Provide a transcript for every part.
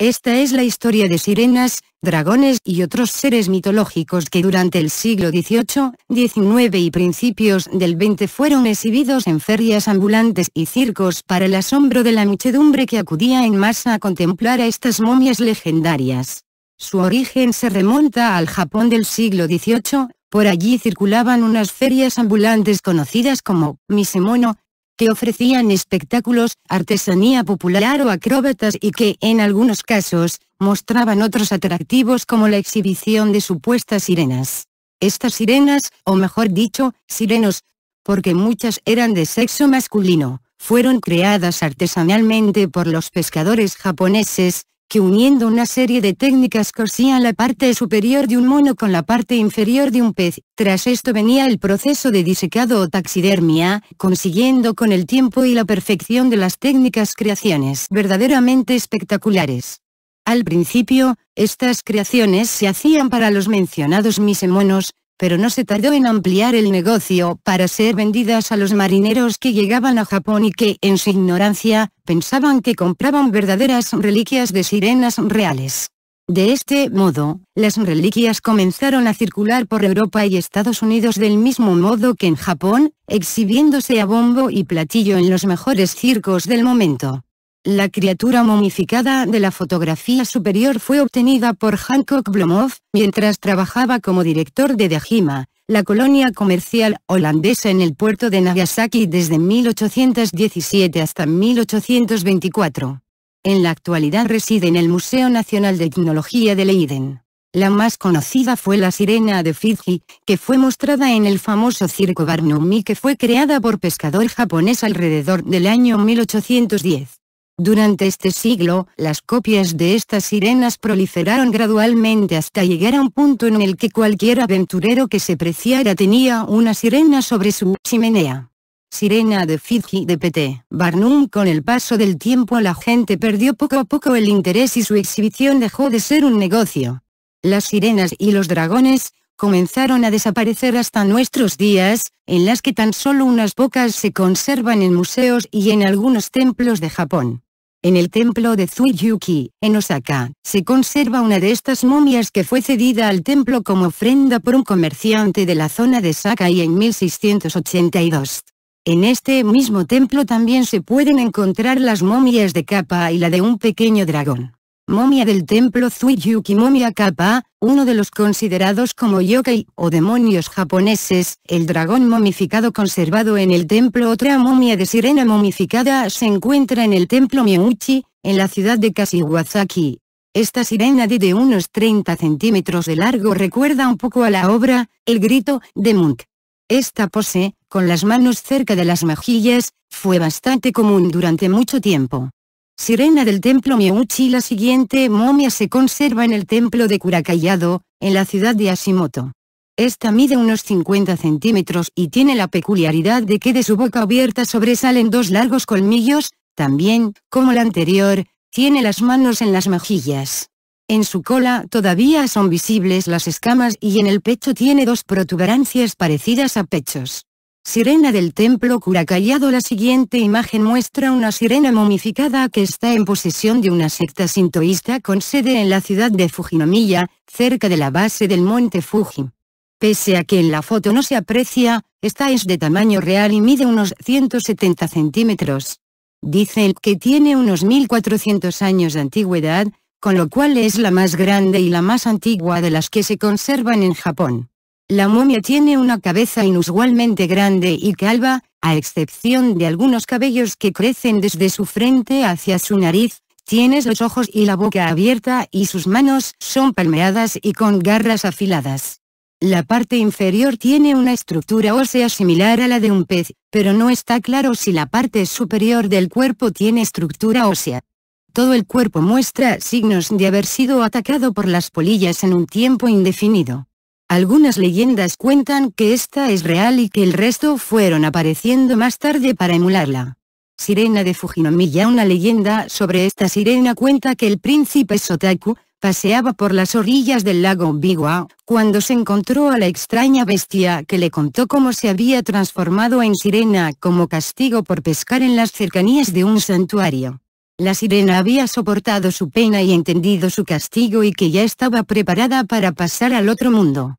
Esta es la historia de sirenas, dragones y otros seres mitológicos que durante el siglo XVIII, XIX y principios del XX fueron exhibidos en ferias ambulantes y circos para el asombro de la muchedumbre que acudía en masa a contemplar a estas momias legendarias. Su origen se remonta al Japón del siglo XVIII, por allí circulaban unas ferias ambulantes conocidas como misemono, que ofrecían espectáculos, artesanía popular o acróbatas y que, en algunos casos, mostraban otros atractivos como la exhibición de supuestas sirenas. Estas sirenas, o mejor dicho, sirenos, porque muchas eran de sexo masculino, fueron creadas artesanalmente por los pescadores japoneses, que uniendo una serie de técnicas cosían la parte superior de un mono con la parte inferior de un pez, tras esto venía el proceso de disecado o taxidermia, consiguiendo con el tiempo y la perfección de las técnicas creaciones verdaderamente espectaculares. Al principio, estas creaciones se hacían para los mencionados misemonos, pero no se tardó en ampliar el negocio para ser vendidas a los marineros que llegaban a Japón y que, en su ignorancia, pensaban que compraban verdaderas reliquias de sirenas reales. De este modo, las reliquias comenzaron a circular por Europa y Estados Unidos del mismo modo que en Japón, exhibiéndose a bombo y platillo en los mejores circos del momento. La criatura momificada de la fotografía superior fue obtenida por Hancock Blomov mientras trabajaba como director de Dejima, la colonia comercial holandesa en el puerto de Nagasaki desde 1817 hasta 1824. En la actualidad reside en el Museo Nacional de Tecnología de Leiden. La más conocida fue la sirena de Fiji, que fue mostrada en el famoso circo Barnumi que fue creada por pescador japonés alrededor del año 1810. Durante este siglo, las copias de estas sirenas proliferaron gradualmente hasta llegar a un punto en el que cualquier aventurero que se preciara tenía una sirena sobre su chimenea. Sirena de Fiji de P.T. Barnum Con el paso del tiempo la gente perdió poco a poco el interés y su exhibición dejó de ser un negocio. Las sirenas y los dragones, comenzaron a desaparecer hasta nuestros días, en las que tan solo unas pocas se conservan en museos y en algunos templos de Japón. En el templo de Tsuyuki, en Osaka, se conserva una de estas momias que fue cedida al templo como ofrenda por un comerciante de la zona de Sakai en 1682. En este mismo templo también se pueden encontrar las momias de Kappa y la de un pequeño dragón momia del templo Zuiyuki Momia Kappa, uno de los considerados como yokai o demonios japoneses, el dragón momificado conservado en el templo Otra momia de sirena momificada se encuentra en el templo Miyuchi, en la ciudad de Kashiwazaki. Esta sirena de unos 30 centímetros de largo recuerda un poco a la obra, El grito, de Munch. Esta pose, con las manos cerca de las mejillas, fue bastante común durante mucho tiempo. Sirena del templo Myouchi La siguiente momia se conserva en el templo de Kurakayado, en la ciudad de Asimoto. Esta mide unos 50 centímetros y tiene la peculiaridad de que de su boca abierta sobresalen dos largos colmillos, también, como la anterior, tiene las manos en las mejillas. En su cola todavía son visibles las escamas y en el pecho tiene dos protuberancias parecidas a pechos. Sirena del templo Curacallado La siguiente imagen muestra una sirena momificada que está en posesión de una secta sintoísta con sede en la ciudad de Fujinomiya, cerca de la base del monte Fuji. Pese a que en la foto no se aprecia, esta es de tamaño real y mide unos 170 centímetros. Dice el que tiene unos 1400 años de antigüedad, con lo cual es la más grande y la más antigua de las que se conservan en Japón. La momia tiene una cabeza inusualmente grande y calva, a excepción de algunos cabellos que crecen desde su frente hacia su nariz, tienes los ojos y la boca abierta y sus manos son palmeadas y con garras afiladas. La parte inferior tiene una estructura ósea similar a la de un pez, pero no está claro si la parte superior del cuerpo tiene estructura ósea. Todo el cuerpo muestra signos de haber sido atacado por las polillas en un tiempo indefinido. Algunas leyendas cuentan que esta es real y que el resto fueron apareciendo más tarde para emularla. Sirena de Fujinomiya Una leyenda sobre esta sirena cuenta que el príncipe Sotaku, paseaba por las orillas del lago Biwa, cuando se encontró a la extraña bestia que le contó cómo se había transformado en sirena como castigo por pescar en las cercanías de un santuario. La sirena había soportado su pena y entendido su castigo y que ya estaba preparada para pasar al otro mundo.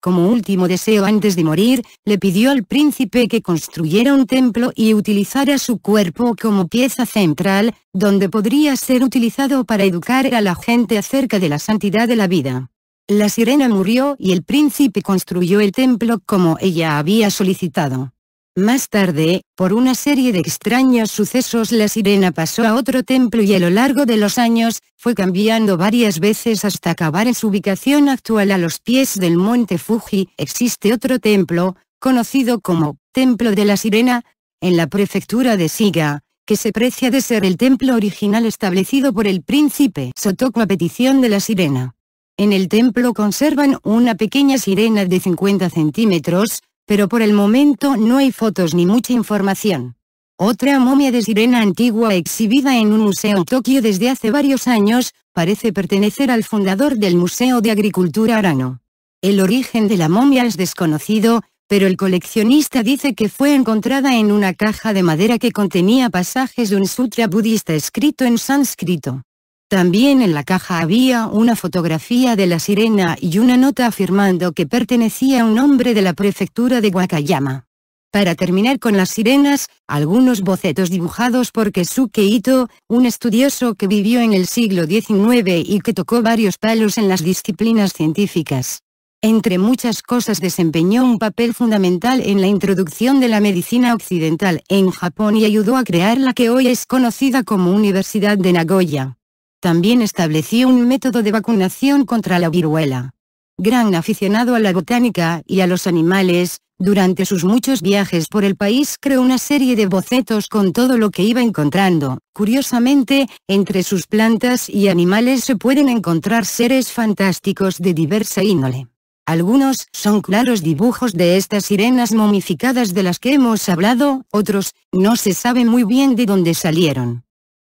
Como último deseo antes de morir, le pidió al príncipe que construyera un templo y utilizara su cuerpo como pieza central, donde podría ser utilizado para educar a la gente acerca de la santidad de la vida. La sirena murió y el príncipe construyó el templo como ella había solicitado. Más tarde, por una serie de extraños sucesos la sirena pasó a otro templo y a lo largo de los años, fue cambiando varias veces hasta acabar en su ubicación actual a los pies del monte Fuji. Existe otro templo, conocido como Templo de la Sirena, en la prefectura de Siga, que se precia de ser el templo original establecido por el príncipe Sotoku a petición de la sirena. En el templo conservan una pequeña sirena de 50 centímetros, pero por el momento no hay fotos ni mucha información. Otra momia de sirena antigua exhibida en un museo en Tokio desde hace varios años, parece pertenecer al fundador del Museo de Agricultura Arano. El origen de la momia es desconocido, pero el coleccionista dice que fue encontrada en una caja de madera que contenía pasajes de un sutra budista escrito en sánscrito. También en la caja había una fotografía de la sirena y una nota afirmando que pertenecía a un hombre de la prefectura de Wakayama. Para terminar con las sirenas, algunos bocetos dibujados por Kesuke Ito, un estudioso que vivió en el siglo XIX y que tocó varios palos en las disciplinas científicas. Entre muchas cosas desempeñó un papel fundamental en la introducción de la medicina occidental en Japón y ayudó a crear la que hoy es conocida como Universidad de Nagoya también estableció un método de vacunación contra la viruela. Gran aficionado a la botánica y a los animales, durante sus muchos viajes por el país creó una serie de bocetos con todo lo que iba encontrando. Curiosamente, entre sus plantas y animales se pueden encontrar seres fantásticos de diversa índole. Algunos son claros dibujos de estas sirenas momificadas de las que hemos hablado, otros, no se sabe muy bien de dónde salieron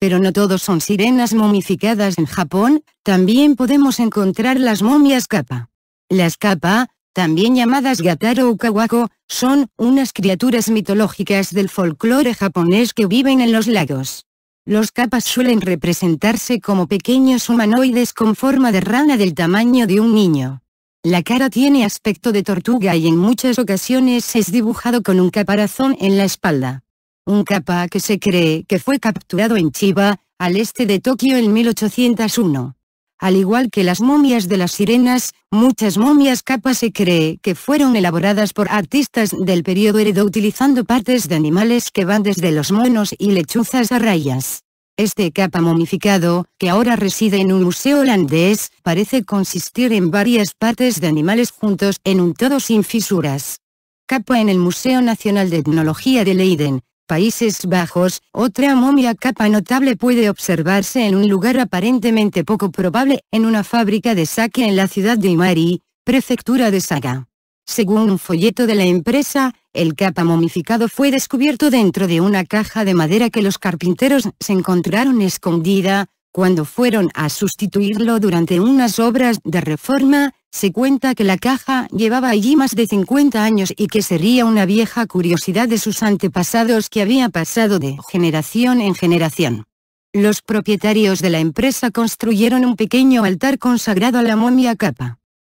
pero no todos son sirenas momificadas en Japón, también podemos encontrar las momias kappa. Las kappa, también llamadas gataro o kawako, son unas criaturas mitológicas del folclore japonés que viven en los lagos. Los capas suelen representarse como pequeños humanoides con forma de rana del tamaño de un niño. La cara tiene aspecto de tortuga y en muchas ocasiones es dibujado con un caparazón en la espalda un capa que se cree que fue capturado en Chiba, al este de Tokio en 1801. Al igual que las momias de las sirenas, muchas momias capas se cree que fueron elaboradas por artistas del periodo heredo utilizando partes de animales que van desde los monos y lechuzas a rayas. Este capa momificado, que ahora reside en un museo holandés, parece consistir en varias partes de animales juntos en un todo sin fisuras. Capa en el Museo Nacional de Etnología de Leiden, Países Bajos, otra momia capa notable puede observarse en un lugar aparentemente poco probable, en una fábrica de saque en la ciudad de Imari, prefectura de Saga. Según un folleto de la empresa, el capa momificado fue descubierto dentro de una caja de madera que los carpinteros se encontraron escondida, cuando fueron a sustituirlo durante unas obras de reforma, se cuenta que la caja llevaba allí más de 50 años y que sería una vieja curiosidad de sus antepasados que había pasado de generación en generación. Los propietarios de la empresa construyeron un pequeño altar consagrado a la momia capa.